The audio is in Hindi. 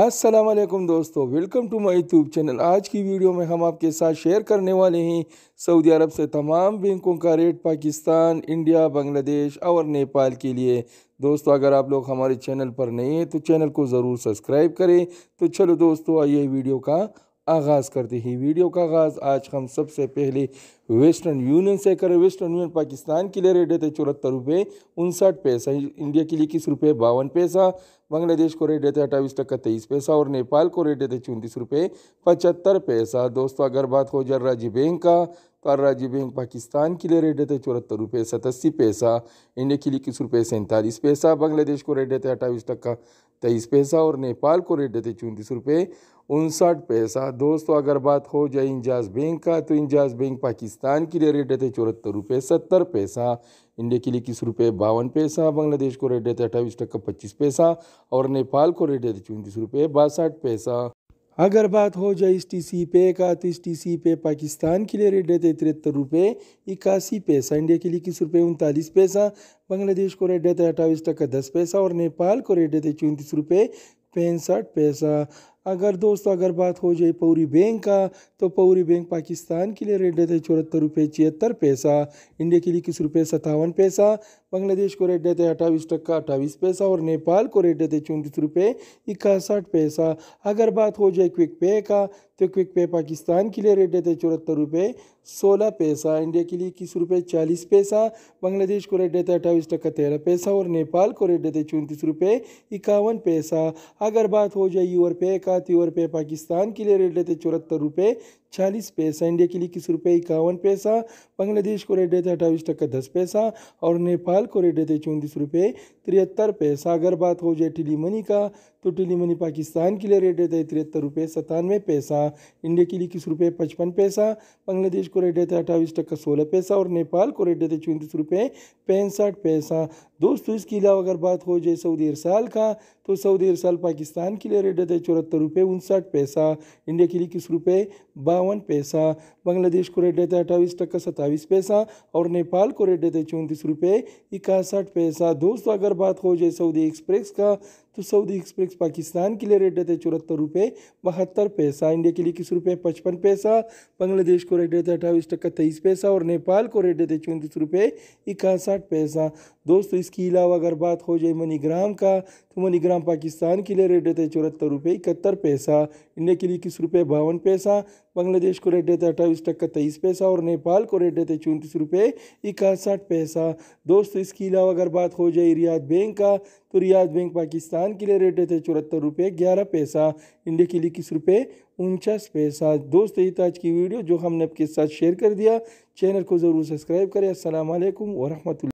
असलम दोस्तों welcome to my YouTube channel आज की वीडियो में हम आपके साथ शेयर करने वाले हैं सऊदी अरब से तमाम बैंकों का रेट पाकिस्तान इंडिया बांग्लादेश और नेपाल के लिए दोस्तों अगर आप लोग हमारे चैनल पर नए हैं तो चैनल को ज़रूर सब्सक्राइब करें तो चलो दोस्तों आइए वीडियो का आगाज़ करते हैं वीडियो का आगाज़ आज हम सबसे पहले वेस्टर्न यूनियन से करें वेस्टर्न यूनियन पाकिस्तान के लिए रेट है चौहत्तर रुपये उनसठ पैसा इंडिया के लिए इक्कीस रुपये बावन पैसा बांग्लादेश को रेट देते अट्ठाईस टक्का तेईस पैसा और नेपाल को रेट देते चौंतीस रुपये पचहत्तर पैसा दोस्तों अगर बात हो राज्य बैंक का राज्य बैंक पाकिस्तान के लिए रेट देते चौहत्तर रुपये सतासी पैसा इंडिया के लिए इक्कीस रुपये सैंतालीस पैसा बांग्लादेश को रेट देते अट्ठाईस टक्का तेईस पैसा और नेपाल को रेट देते चौंतीस रुपये उनसठ पैसा दोस्तों अगर बात हो जाए इंजाज बैंक का तो इंजाज बैंक पाकिस्तान के लिए रेट देते चौहत्तर रुपये सत्तर पैसा इंडिया के लिए इक्कीस रुपये बावन पैसा बांग्लादेश को रेट देते अट्ठाईस टक्का पच्चीस पैसा और नेपाल को रेट देते चौंतीस रुपये बासठ पैसा अगर बात हो जाए इस टी सी पे का तो इस टी सी पे पाकिस्तान के लिए रेट रहते तिहत्तर रुपये इक्यासी पैसा इंडिया के लिए इक्कीस रुपये उनतालीस पैसा बांग्लादेश को रेट रहता है अट्ठाईस टका दस पैसा और नेपाल को रेट देते चौंतीस रुपये पैंसठ पैसा अगर दोस्तों अगर बात हो जाए पौरी बैंक का तो पौरी बैंक पाकिस्तान के लिए रेट देते चौहत्तर रुपये छिहत्तर पैसा इंडिया के लिए किस रुपये सत्तावन पैसा बांग्लादेश को रेट देते अट्ठावीस अट्ठाईस टक्का अट्ठाईस पैसा और नेपाल को रेट देते चौंतीस रुपये इकसठ पैसा अगर बात हो जाए क्विक पे का तो क्विक पे पाकिस्तान के लिए रेट देते चौहत्तर रुपये सोलह पैसा इंडिया के लिए इक्कीस रुपये चालीस पैसा बांग्लादेश को रेट देते अट्ठावीस अट्ठाईस टक्का तेरह पैसा और नेपाल को रेट देते चौंतीस रुपये इक्यावन पैसा अगर बात हो जाए यूर पे का मुलाकाती और पे पाकिस्तान के लिए रेट लेते चौहत्तर रुपये चालीस पैसा इंडिया के लिए इक्कीस रुपये इक्यावन पैसा बांग्लादेश को रेट देते अट्ठाईस टक्का दस पैसा और नेपाल को रेट देते चौंतीस रुपये तिहत्तर पैसा अगर बात हो जाए टिली मनी का तो टेली मनी पाकिस्तान के लिए रेट रहता है तिहत्तर रुपये सतानवे पैसा इंडिया के लिए इक्कीस रुपये पचपन पैसा बांग्लादेश को रेट रहता है अट्ठाईस टक्का सोलह पैसा और नेपाल को रेट रहता है चौंतीस रुपये पैंसठ पैसा दोस्तों इसके अलावा अगर बात हो जाए सऊदी अरसाल का तो सऊदी अरसाल पाकिस्तान के लिए रेट रहता है चौहत्तर रुपये उनसठ पैसा इंडिया के लिए इक्कीस रुपये बावन पैसा बांग्लादेश को रेट रहता है अट्ठाईस टक्का सत्ताईस पैसा और नेपाल को रेट रहता है चौंतीस रुपये इक्सठ पैसा दोस्तों अगर बात हो जाए सऊदी एक्सप्रेस का तो सऊदी एक्सप्रेस पाकिस्तान के लिए रेट रहता है चौहत्तर रुपये बहत्तर पैसा इंडिया के लिए किस रुपये पचपन पैसा बांग्लादेश को रेट रहता है अट्ठाईस टक्का तेईस पैसा और नेपाल को रेट रहता है चौंतीस रुपये इकसठ पैसा दोस्तों इसके अलावा अगर बात हो जाए मनीग्राम का तो मनीग्राम पाकिस्तान के लिए रेट रहता है चौहत्तर रुपये इकहत्तर पैसा इंडिया के लिए किस रुपये बावन पैसा बांग्लादेश को रेट रहता है अट्ठाईस टक्का तेईस पैसा और नेपाल को रेट रहता है चौंतीस रुपये इकसठ पैसा दोस्तों इसके अलावा अगर बात हो जाए रियाद बैंक का तो रियाज बैंक पाकिस्तान के लिए रेट थे चौहत्तर रुपये ग्यारह पैसा इंडिया के लिए इक्कीस रुपये उनचास पैसा दोस्त यही था आज की वीडियो जो हमने आपके साथ शेयर कर दिया चैनल को ज़रूर सब्सक्राइब करें असल वरहमल